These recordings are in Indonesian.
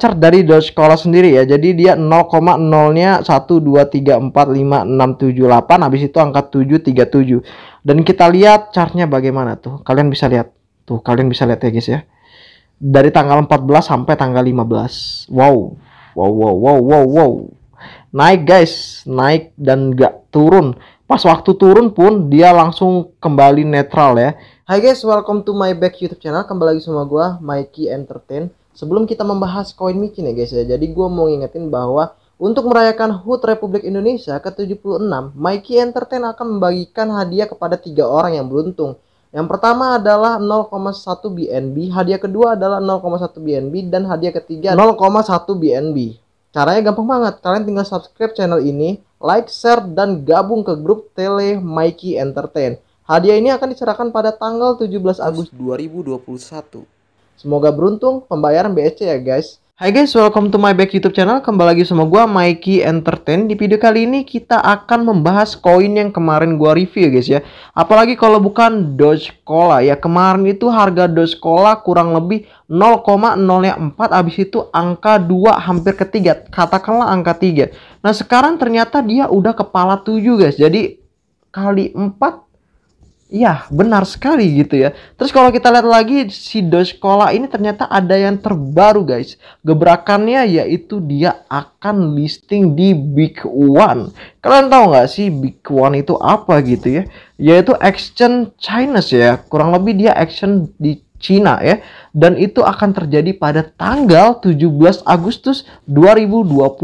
cer dari sekolah sendiri ya. Jadi dia 0,0-nya 1 2 3 4 5 6 7 8 habis itu angka 7 7. Dan kita lihat chartnya bagaimana tuh. Kalian bisa lihat. Tuh, kalian bisa lihat ya guys ya. Dari tanggal 14 sampai tanggal 15. Wow. Wow wow wow wow wow. Naik guys, naik dan gak turun. Pas waktu turun pun dia langsung kembali netral ya. Hai guys, welcome to my back YouTube channel. Kembali lagi sama gua Mikey Entertain. Sebelum kita membahas koin micin ya guys ya, jadi gue mau ngingetin bahwa untuk merayakan HUT Republik Indonesia ke-76, Mikey Entertain akan membagikan hadiah kepada tiga orang yang beruntung. Yang pertama adalah 0,1 BNB, hadiah kedua adalah 0,1 BNB, dan hadiah ketiga 0,1 BNB. Caranya gampang banget, kalian tinggal subscribe channel ini, like, share, dan gabung ke grup Tele Mikey Entertain. Hadiah ini akan diserahkan pada tanggal 17 Agustus 2021. Semoga beruntung pembayaran BSC ya guys. Hai guys, welcome to my back YouTube channel. Kembali lagi sama gua Mikey Entertain. Di video kali ini kita akan membahas koin yang kemarin gua review ya guys ya. Apalagi kalau bukan Doge Cola ya. Kemarin itu harga Doge Cola kurang lebih 0,04 habis itu angka 2 hampir ketiga, Katakanlah angka 3. Nah, sekarang ternyata dia udah kepala 7 guys. Jadi kali 4 Iya, benar sekali gitu ya. Terus kalau kita lihat lagi si sekolah ini ternyata ada yang terbaru guys. Gebrakannya yaitu dia akan listing di Big One. Kalian tahu nggak sih Big One itu apa gitu ya? Yaitu Action China ya. Kurang lebih dia action di Cina ya. Dan itu akan terjadi pada tanggal 17 Agustus 2021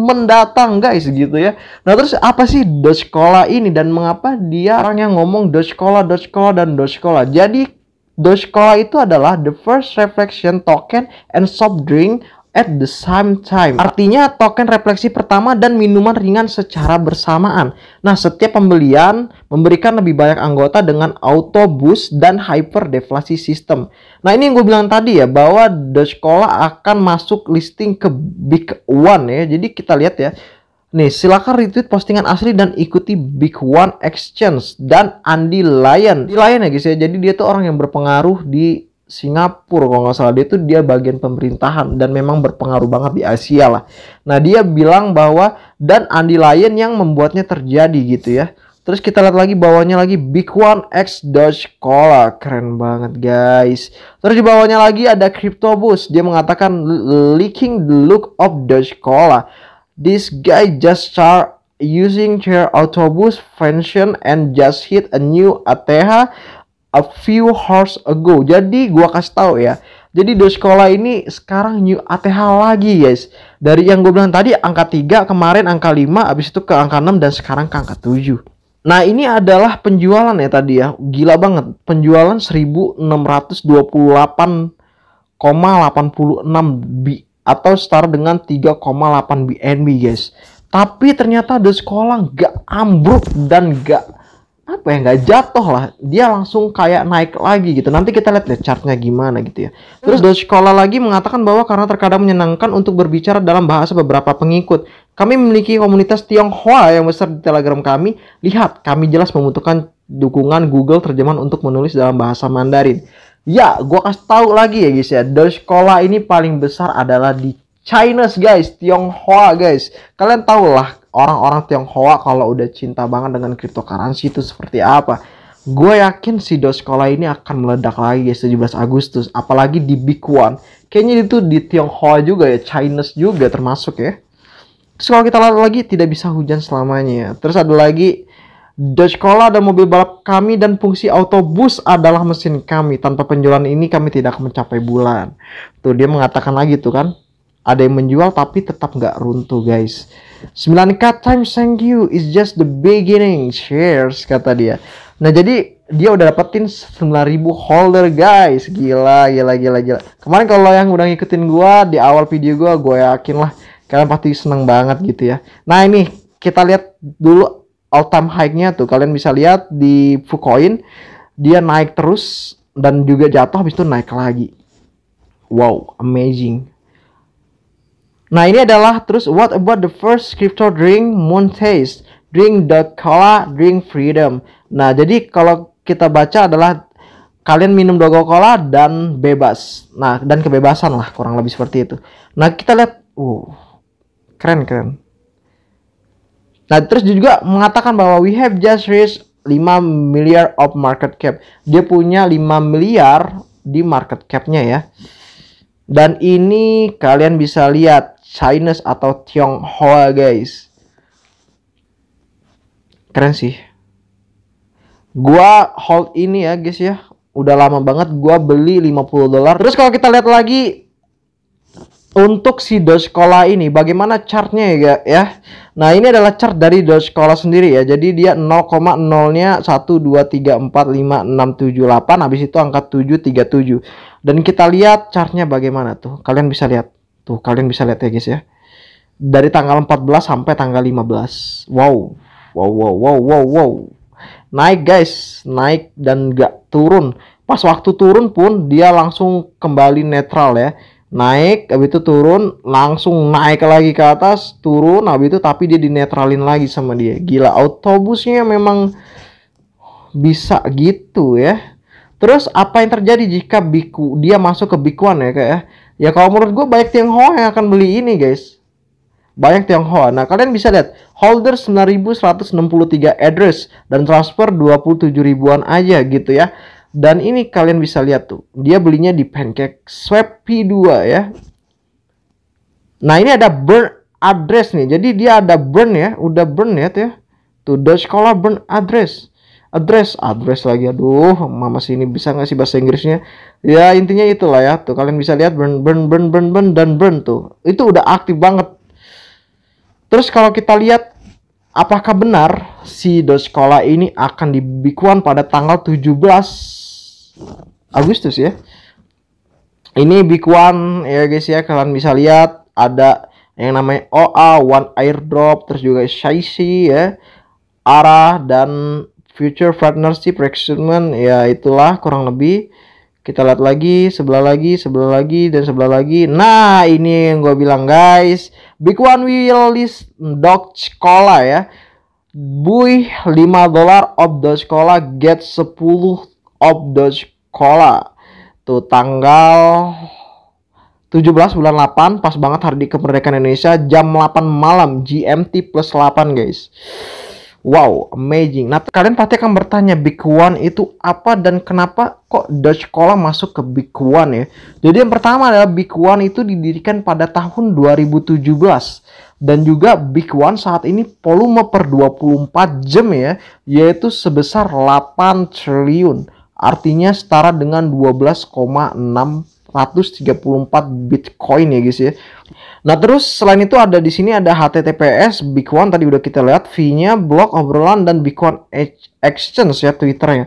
mendatang guys gitu ya. Nah terus apa sih Dogecola ini dan mengapa dia orang yang ngomong Dogecola, Dogecola, dan Dogecola. Jadi Dogecola itu adalah the first reflection token and soft drink at the same time. Artinya token refleksi pertama dan minuman ringan secara bersamaan. Nah, setiap pembelian memberikan lebih banyak anggota dengan auto boost dan hyper deflasi sistem. Nah, ini yang gue bilang tadi ya bahwa the sekolah akan masuk listing ke big one ya. Jadi kita lihat ya. Nih, silakan retweet postingan asli dan ikuti Big One Exchange dan Andy Lion. Di Lion ya guys ya. Jadi dia tuh orang yang berpengaruh di Singapura kalau nggak salah dia itu dia bagian pemerintahan dan memang berpengaruh banget di Asia lah. Nah dia bilang bahwa dan Lion yang membuatnya terjadi gitu ya. Terus kita lihat lagi bawahnya lagi Big One X Dodge Cola keren banget guys. Terus di bawahnya lagi ada Crypto Bus. dia mengatakan leaking the look of Dodge Cola. This guy just start using chair autobus function and just hit a new Ateha a few hours ago. Jadi gua kasih tahu ya. Jadi di sekolah ini sekarang new ATH lagi guys. Dari yang gue bilang tadi angka 3, kemarin angka 5, abis itu ke angka 6 dan sekarang ke angka 7. Nah ini adalah penjualan ya tadi ya. Gila banget. Penjualan 1628,86 bi atau setara dengan 3,8 BNB guys. Tapi ternyata di Sekolah gak ambruk dan gak apa ya nggak jatuh lah dia langsung kayak naik lagi gitu nanti kita lihat deh chartnya gimana gitu ya terus hmm. Kola lagi mengatakan bahwa karena terkadang menyenangkan untuk berbicara dalam bahasa beberapa pengikut kami memiliki komunitas Tionghoa yang besar di Telegram kami lihat kami jelas membutuhkan dukungan Google terjemahan untuk menulis dalam bahasa Mandarin ya gua kasih tahu lagi ya guys ya Doge Kola ini paling besar adalah di China guys Tionghoa guys kalian tahu lah orang-orang Tionghoa kalau udah cinta banget dengan cryptocurrency itu seperti apa. Gue yakin si Dogecoin ini akan meledak lagi ya 17 Agustus, apalagi di Big One. Kayaknya itu di Tionghoa juga ya, Chinese juga termasuk ya. Terus kalau kita lihat lagi tidak bisa hujan selamanya. Ya. Terus ada lagi Dogecoin ada mobil balap kami dan fungsi autobus adalah mesin kami. Tanpa penjualan ini kami tidak mencapai bulan. Tuh dia mengatakan lagi tuh kan. Ada yang menjual tapi tetap nggak runtuh guys. 9K time thank you is just the beginning. Shares kata dia. Nah, jadi dia udah dapetin 9000 holder, guys. Gila, gila, gila, gila. Kemarin kalau yang udah ngikutin gua di awal video gua, gua yakin lah kalian pasti seneng banget gitu ya. Nah, ini kita lihat dulu all time high-nya tuh. Kalian bisa lihat di Fucoin dia naik terus dan juga jatuh habis itu naik lagi. Wow, amazing. Nah ini adalah terus what about the first crypto drink moon taste drink the cola drink freedom. Nah jadi kalau kita baca adalah kalian minum dogo cola dan bebas. Nah dan kebebasan lah kurang lebih seperti itu. Nah kita lihat, uh keren keren. Nah terus juga mengatakan bahwa we have just reached 5 miliar of market cap. Dia punya 5 miliar di market capnya ya. Dan ini kalian bisa lihat Chinese atau Tionghoa guys keren sih gua hold ini ya guys ya udah lama banget gua beli 50 dolar terus kalau kita lihat lagi untuk si Cola ini bagaimana chartnya ya ya nah ini adalah chart dari Cola sendiri ya jadi dia 0,0 nya 1 2 3 4 5 6 7 8 habis itu angka 7 37 dan kita lihat chartnya bagaimana tuh kalian bisa lihat Tuh kalian bisa lihat ya guys ya. Dari tanggal 14 sampai tanggal 15. Wow. Wow wow wow wow wow. Naik guys, naik dan gak turun. Pas waktu turun pun dia langsung kembali netral ya. Naik, habis itu turun, langsung naik lagi ke atas, turun, habis itu tapi dia dinetralin lagi sama dia. Gila, autobusnya memang bisa gitu ya Terus apa yang terjadi jika biku dia masuk ke bikuan ya kayak ya, ya kalau menurut gue banyak Tionghoa yang akan beli ini guys. Banyak Tionghoa. Nah kalian bisa lihat holder 9163 address dan transfer 27 ribuan aja gitu ya. Dan ini kalian bisa lihat tuh dia belinya di pancake swap P2 ya. Nah ini ada burn address nih. Jadi dia ada burn ya, udah burn ya tuh ya. Tuh Dutch burn address address address lagi aduh mama sini bisa nggak sih bahasa Inggrisnya ya intinya itulah ya tuh kalian bisa lihat burn burn burn burn burn dan burn tuh itu udah aktif banget terus kalau kita lihat apakah benar si sekolah ini akan dibikuan pada tanggal 17 Agustus ya ini bikuan ya guys ya kalian bisa lihat ada yang namanya OA One Airdrop terus juga Shaisi ya Ara dan future partnership recruitment ya itulah kurang lebih kita lihat lagi sebelah lagi sebelah lagi dan sebelah lagi nah ini yang gue bilang guys big one will list cola ya buy 5 dolar of cola get 10 of cola tuh tanggal 17 bulan 8 pas banget hari kemerdekaan Indonesia jam 8 malam GMT plus 8 guys Wow, amazing. Nah, kalian pasti akan bertanya Big One itu apa dan kenapa kok Dutch Cola masuk ke Big One ya? Jadi yang pertama adalah Big One itu didirikan pada tahun 2017 dan juga Big One saat ini volume per 24 jam ya, yaitu sebesar 8 triliun. Artinya setara dengan 12,6 134 Bitcoin ya guys ya. Nah terus selain itu ada di sini ada HTTPS, Bitcoin tadi udah kita lihat, v nya blog, obrolan, dan Bitcoin Exchange ya Twitter ya.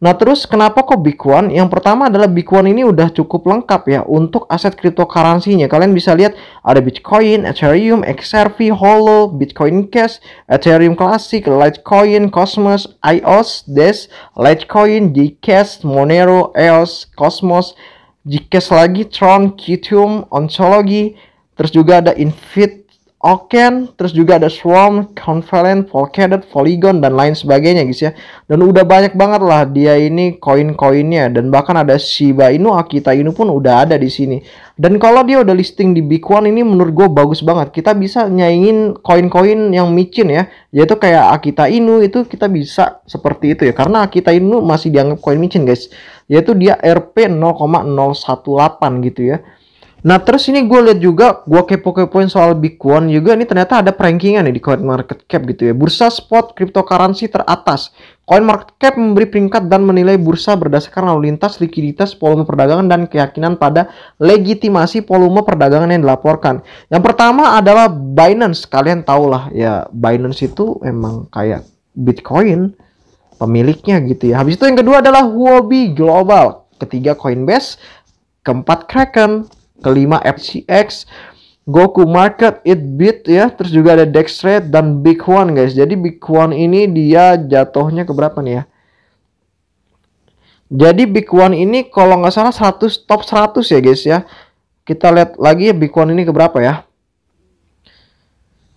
Nah terus kenapa kok Bitcoin? Yang pertama adalah Bitcoin ini udah cukup lengkap ya untuk aset cryptocurrency-nya. Kalian bisa lihat ada Bitcoin, Ethereum, XRP, Holo, Bitcoin Cash, Ethereum Classic, Litecoin, Cosmos, IOS, Dash, Litecoin, Gcash, Monero, EOS, Cosmos, Jikes lagi Tron, Kitium, Ontology, terus juga ada Invit Oken, terus juga ada Swarm, Convalent, Volcadet, Polygon, dan lain sebagainya guys ya. Dan udah banyak banget lah dia ini koin-koinnya. Dan bahkan ada Shiba Inu, Akita Inu pun udah ada di sini. Dan kalau dia udah listing di Big ini menurut gue bagus banget. Kita bisa nyaingin koin-koin yang micin ya. Yaitu kayak Akita Inu itu kita bisa seperti itu ya. Karena Akita Inu masih dianggap koin micin guys. Yaitu dia RP 0,018 gitu ya. Nah terus ini gue lihat juga, gue kepo-kepoin soal Bitcoin juga, ini ternyata ada perankingan nih ya di Coin Market Cap gitu ya. Bursa spot cryptocurrency teratas. Coin Market Cap memberi peringkat dan menilai bursa berdasarkan lalu lintas, likuiditas, volume perdagangan, dan keyakinan pada legitimasi volume perdagangan yang dilaporkan. Yang pertama adalah Binance. Kalian tau lah ya, Binance itu emang kayak Bitcoin pemiliknya gitu ya. Habis itu yang kedua adalah Huobi Global. Ketiga Coinbase, keempat Kraken, kelima FCX Goku Market, It Beat ya, terus juga ada Dex dan Big One guys. Jadi Big One ini dia jatuhnya ke berapa nih ya? Jadi Big One ini kalau nggak salah 100 top 100 ya guys ya. Kita lihat lagi ya Big One ini ke berapa ya?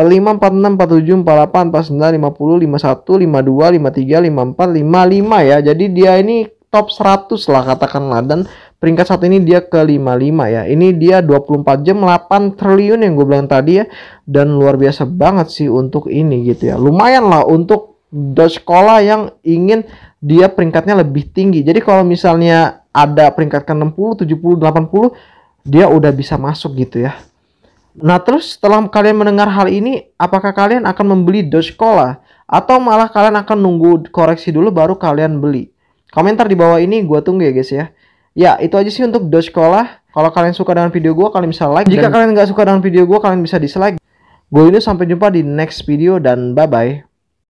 45, 46, 47, 48, 49, 50, 51, 52, 53, 54, 55 ya. Jadi dia ini top 100 lah katakanlah dan peringkat saat ini dia ke 55 ya. Ini dia 24 jam 8 triliun yang gue bilang tadi ya dan luar biasa banget sih untuk ini gitu ya. Lumayan lah untuk sekolah yang ingin dia peringkatnya lebih tinggi. Jadi kalau misalnya ada peringkat ke 60, 70, 80 dia udah bisa masuk gitu ya. Nah terus setelah kalian mendengar hal ini, apakah kalian akan membeli Sekolah? atau malah kalian akan nunggu koreksi dulu baru kalian beli? Komentar di bawah ini gue tunggu ya guys ya. Ya itu aja sih untuk Sekolah. Kalau kalian suka dengan video gue, kalian bisa like. Jika dan... kalian nggak suka dengan video gue, kalian bisa dislike. Gue ini sampai jumpa di next video dan bye-bye.